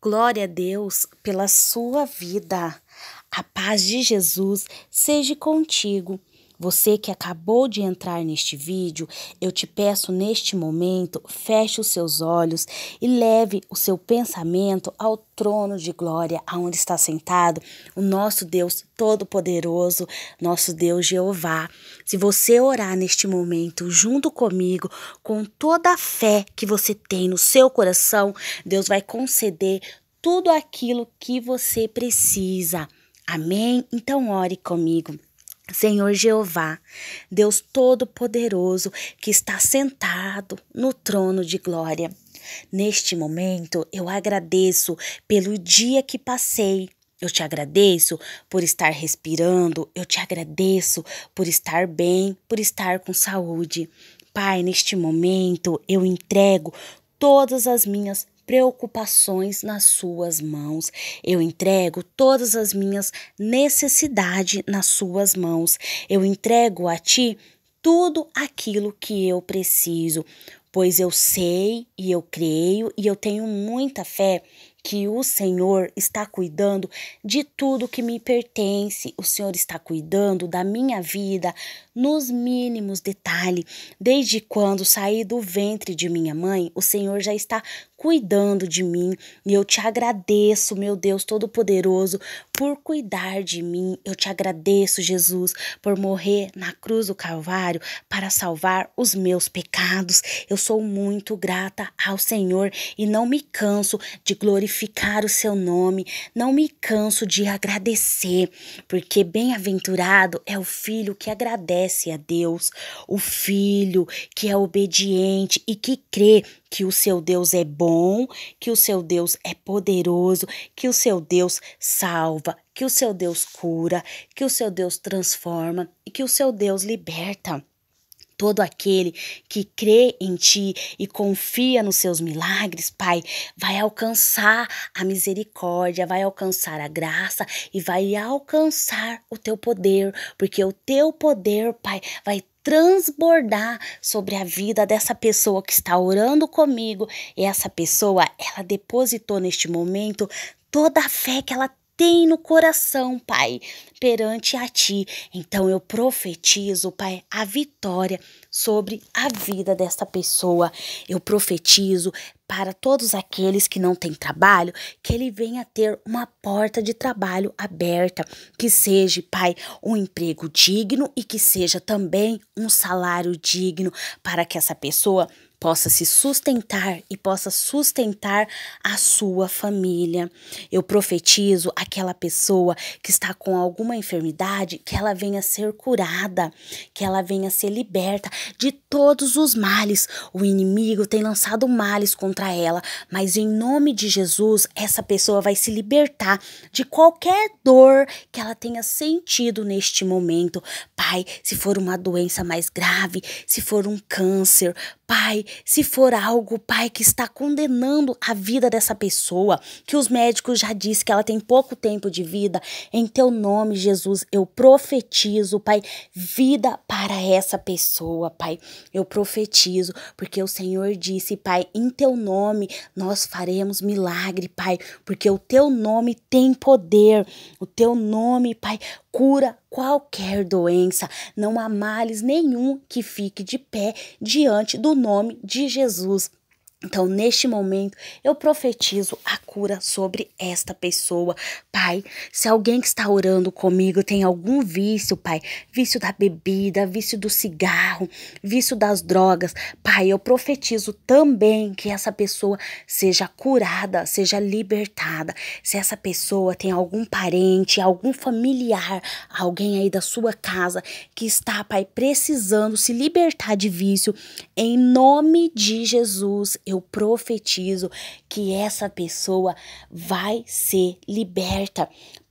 Glória a Deus pela sua vida. A paz de Jesus seja contigo. Você que acabou de entrar neste vídeo, eu te peço neste momento, feche os seus olhos e leve o seu pensamento ao trono de glória, aonde está sentado o nosso Deus Todo-Poderoso, nosso Deus Jeová. Se você orar neste momento junto comigo, com toda a fé que você tem no seu coração, Deus vai conceder tudo aquilo que você precisa. Amém? Então ore comigo. Senhor Jeová, Deus Todo-Poderoso, que está sentado no trono de glória. Neste momento, eu agradeço pelo dia que passei. Eu te agradeço por estar respirando, eu te agradeço por estar bem, por estar com saúde. Pai, neste momento eu entrego todas as minhas preocupações nas suas mãos. Eu entrego todas as minhas necessidades nas suas mãos. Eu entrego a ti tudo aquilo que eu preciso, pois eu sei e eu creio e eu tenho muita fé que o Senhor está cuidando de tudo que me pertence. O Senhor está cuidando da minha vida nos mínimos detalhes. Desde quando saí do ventre de minha mãe, o Senhor já está cuidando de mim. E eu te agradeço, meu Deus Todo-Poderoso, por cuidar de mim. Eu te agradeço, Jesus, por morrer na cruz do Calvário para salvar os meus pecados. Eu sou muito grata ao Senhor e não me canso de glorificar o seu nome, não me canso de agradecer, porque bem-aventurado é o filho que agradece a Deus, o filho que é obediente e que crê que o seu Deus é bom bom, que o seu Deus é poderoso, que o seu Deus salva, que o seu Deus cura, que o seu Deus transforma e que o seu Deus liberta. Todo aquele que crê em ti e confia nos seus milagres, Pai, vai alcançar a misericórdia, vai alcançar a graça e vai alcançar o teu poder, porque o teu poder, Pai, vai transbordar sobre a vida dessa pessoa que está orando comigo. E essa pessoa, ela depositou neste momento toda a fé que ela tem no coração, Pai, perante a Ti. Então eu profetizo, Pai, a vitória sobre a vida desta pessoa. Eu profetizo para todos aqueles que não têm trabalho, que ele venha ter uma porta de trabalho aberta, que seja, Pai, um emprego digno e que seja também um salário digno para que essa pessoa possa se sustentar e possa sustentar a sua família. Eu profetizo aquela pessoa que está com alguma enfermidade, que ela venha ser curada, que ela venha ser liberta de todos os males. O inimigo tem lançado males contra ela, mas em nome de Jesus, essa pessoa vai se libertar de qualquer dor que ela tenha sentido neste momento. Pai, se for uma doença mais grave, se for um câncer, Pai, se for algo, pai, que está condenando a vida dessa pessoa, que os médicos já disse que ela tem pouco tempo de vida, em teu nome, Jesus, eu profetizo, pai, vida para essa pessoa, pai. Eu profetizo, porque o Senhor disse, pai, em teu nome nós faremos milagre, pai, porque o teu nome tem poder. O teu nome, pai, cura qualquer doença, não há males nenhum que fique de pé diante do nome de Jesus então, neste momento, eu profetizo a cura sobre esta pessoa. Pai, se alguém que está orando comigo tem algum vício, Pai, vício da bebida, vício do cigarro, vício das drogas, Pai, eu profetizo também que essa pessoa seja curada, seja libertada. Se essa pessoa tem algum parente, algum familiar, alguém aí da sua casa que está, Pai, precisando se libertar de vício, em nome de Jesus eu profetizo que essa pessoa vai ser liberta,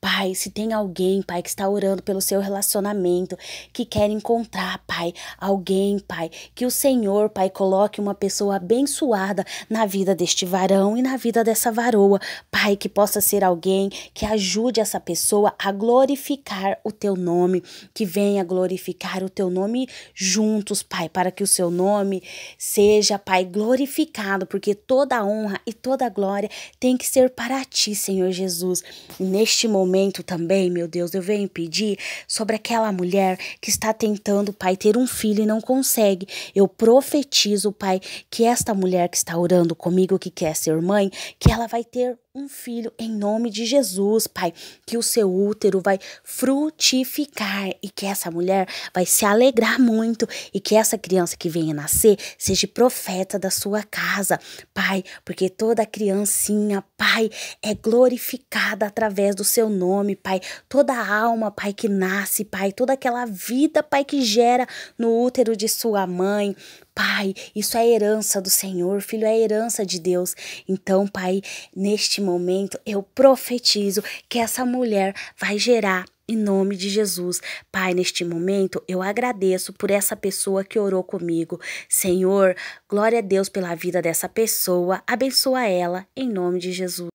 Pai, se tem alguém, Pai, que está orando pelo seu relacionamento, que quer encontrar, Pai, alguém, Pai, que o Senhor, Pai, coloque uma pessoa abençoada na vida deste varão e na vida dessa varoa, Pai, que possa ser alguém que ajude essa pessoa a glorificar o teu nome, que venha glorificar o teu nome juntos, Pai, para que o seu nome seja, Pai, glorificado, porque toda honra e toda glória tem que ser para ti, Senhor Jesus. Neste momento, momento também, meu Deus, eu venho pedir sobre aquela mulher que está tentando, Pai, ter um filho e não consegue. Eu profetizo, Pai, que esta mulher que está orando comigo, que quer ser mãe, que ela vai ter um filho em nome de Jesus, Pai, que o seu útero vai frutificar e que essa mulher vai se alegrar muito e que essa criança que venha nascer seja profeta da sua casa, Pai, porque toda criancinha, Pai, é glorificada através do seu nome, Pai. Toda alma, Pai, que nasce, Pai, toda aquela vida, Pai, que gera no útero de sua mãe, Pai, isso é herança do Senhor, filho, é herança de Deus. Então, Pai, neste momento eu profetizo que essa mulher vai gerar em nome de Jesus. Pai, neste momento eu agradeço por essa pessoa que orou comigo. Senhor, glória a Deus pela vida dessa pessoa. Abençoa ela em nome de Jesus.